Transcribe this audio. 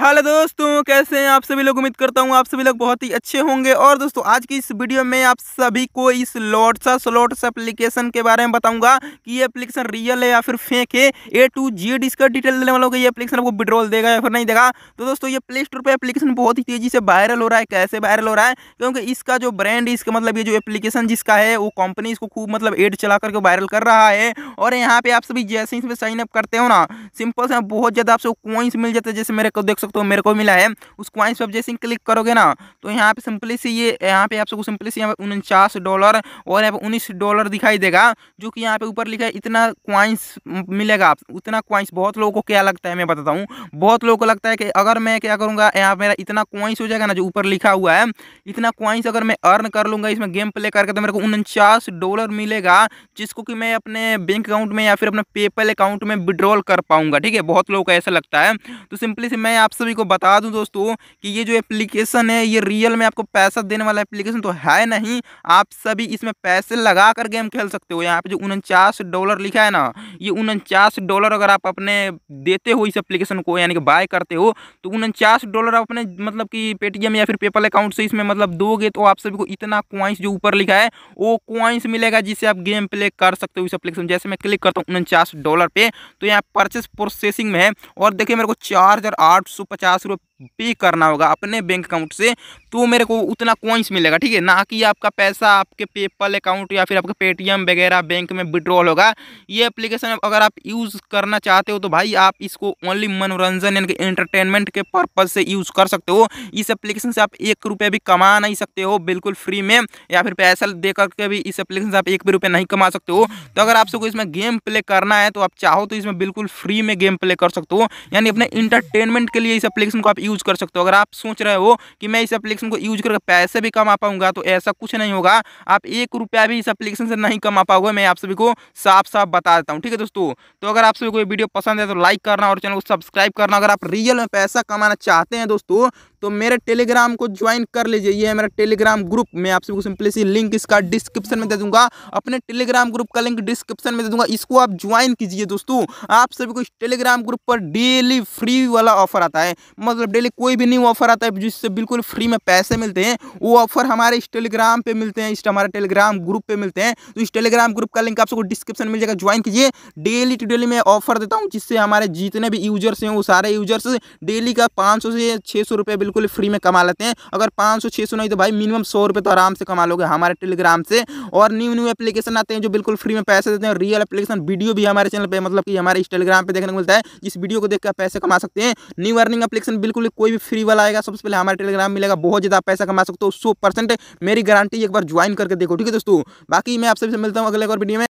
hello दोस्तों कैसे हैं आप सभी लोग उम्मीद करता हूं आप सभी लोग बहुत ही अच्छे होंगे और दोस्तों आज की इस वीडियो में आप सभी को इस लॉटसा स्लॉट्स एप्लीकेशन के बारे में बताऊंगा कि ये एप्लीकेशन रियल है या फिर फेक है ए टू जेड इसका डिटेल देने वालों को ये एप्लीकेशन आपको विड्रॉल देगा या फिर नहीं देगा तो दोस्तों ये प्ले स्टोर पर एप्लीकेशन बहुत ही तेजी से वायरल हो रहा है कैसे वायरल हो रहा है क्योंकि इसका जो ब्रांड इसका मतलब ये जो एप्लीकेशन जिसका है वो कंपनी इसको खूब मतलब एड चला करके वायरल कर रहा है और यहाँ पे आप सभी जैसे इसमें साइनअप करते हो ना सिंपल से बहुत ज़्यादा आपसे कोइंस मिल जाते हैं जैसे मेरे को देख सकते हो मेरे को मिला है उस क्वाइंस पर जैसे क्लिक करोगे ना तो यहाँ पे सिंपली से ये यहाँ पे आप सबको सिंपली से यहाँ पे उनचास डॉलर और यहाँ पे उन्नीस डॉलर दिखाई देगा जो कि यहाँ पे ऊपर लिखा है इतना क्वाइंस मिलेगा आप उतना क्वाइंस बहुत लोगों को क्या लगता है मैं बताता हूँ बहुत लोगों को लगता है कि अगर मैं क्या करूँगा यहाँ मेरा इतना क्वाइंस हो जाएगा ना जो ऊपर लिखा हुआ है इतना क्वाइंस अगर मैं अर्न कर लूँगा इसमें गेम प्ले करके तो मेरे को उनचास डॉलर मिलेगा जिसको कि मैं अपने बैंक अकाउंट में या फिर अपने पेपल अकाउंट में विड्रॉल कर पाऊँगा ठीक है बहुत लोगों को ऐसा लगता है तो सिंपली से मैं आप आप सभी को बता दूं दोस्तों कि ये जो एप्लीकेशन है ये रियल में आपको पैसा देने वाला एप्लीकेशन तो है नहीं आप सभी इसमें पैसे लगा कर गेम खेल सकते हो यहाँ पे जो उनचास डॉलर लिखा है ना ये उनचास डॉलर अगर आप अपने देते हो इस एप्लीकेशन को यानी कि बाय करते हो तो उनचास डॉलर आप अपने मतलब कि पेटीएम या फिर पेपल अकाउंट से इसमें मतलब दोगे तो आप सभी को इतना क्वाइंस जो ऊपर लिखा है वो क्वाइंस मिलेगा जिससे आप गेम प्ले कर सकते हो इस एप्लीकेशन जैसे मैं क्लिक करता हूँ उनचास डॉलर पर तो यहाँ परचेस प्रोसेसिंग में है और देखिए मेरे को चार्जर आठ सौ पचास पे करना होगा अपने बैंक अकाउंट से तो मेरे को उतना कॉइन्स मिलेगा ठीक है ना कि आपका पैसा आपके पेपल अकाउंट या फिर आपके पेटीएम वगैरह बैंक में विड्रॉल होगा ये एप्लीकेशन अगर आप यूज़ करना चाहते हो तो भाई आप इसको ओनली मनोरंजन यानी कि एंटरटेनमेंट के पर्पज़ से यूज़ कर सकते हो इस एप्लीकेशन से आप एक रुपये भी कमा नहीं सकते हो बिल्कुल फ्री में या फिर पैसा दे करके भी इस एप्लीकेशन से आप एक भी रुपये नहीं कमा सकते हो तो अगर आप सबको इसमें गेम प्ले करना है तो आप चाहो तो इसमें बिल्कुल फ्री में गेम प्ले कर सकते हो यानी अपने इंटरटेनमेंट के लिए लिए इस एप्लीकेशन को आप यूज़ कर सकते हो अगर आप सोच रहे हो कि मैं इस एप्लीकेशन को यूज करके पैसे भी कमा पाऊंगा तो ऐसा कुछ नहीं होगा आप एक रुपया भी इस एप्लीकेशन से नहीं कमा पाओगे मैं आप सभी को साफ साफ बता देता हूँ ठीक है दोस्तों तो अगर आप सभी को वीडियो पसंद है तो लाइक करना और चैनल को सब्सक्राइब करना अगर आप रियल में पैसा कमाना चाहते हैं दोस्तों तो मेरे टेलीग्राम को ज्वाइन कर लीजिए ये है मेरा टेलीग्राम ग्रुप मैं आप सबको सिंपली लिंक इसका डिस्क्रिप्शन में दे दूंगा अपने टेलीग्राम ग्रुप का लिंक डिस्क्रिप्शन में दे दूंगा इसको आप ज्वाइन कीजिए दोस्तों आप सभी को इस टेलीग्राम ग्रुप पर डेली फ्री वाला ऑफर आता है मतलब डेली कोई भी न्यू ऑफर आता है जिससे बिल्कुल फ्री में पैसे मिलते हैं वो ऑफर हमारे इस टेलीग्राम पे मिलते हैं इस हमारे टेलीग्राम ग्रुप पे मिलते हैं तो इस टेलीग्राम ग्रुप का लिंक आप सबको डिस्क्रिप्शन में मिल जाएगा ज्वाइन कीजिए डेली टू डेली मैं ऑफर देता हूँ जिससे हमारे जितने भी यूजर्स हैं वो सारे यूजर्स डेली का पाँच से छः सौ बिल्कुल फ्री में कमा लेते हैं अगर पाँच सौ छः सौ नहीं तो भाई मिनिमम सौ रुपये तो आराम से कमा लोगे हमारे टेलीग्राम से और न्यू न्यू एप्लीकेशन आते हैं जो बिल्कुल फ्री में पैसे देते हैं रियल एप्लीकेशन वीडियो भी हमारे चैनल पर मतलब कि हमारे इस टेलीग्राम पर देखने को मिलता है जिस वीडियो को देखकर पैसे कमा सकते हैं न्यू अर्निंग एप्लीकेशन बिल्कुल कोई भी फ्री वाला आएगा सबसे पहले हमारे टेलीग्राम मिलेगा बहुत ज़्यादा पैसा कमा सकते हो सौ मेरी गारंटी एक बार ज्वाइन करके देखो ठीक है दोस्तों बाकी मैं आप सबसे मिलता हूँ अगले और वीडियो में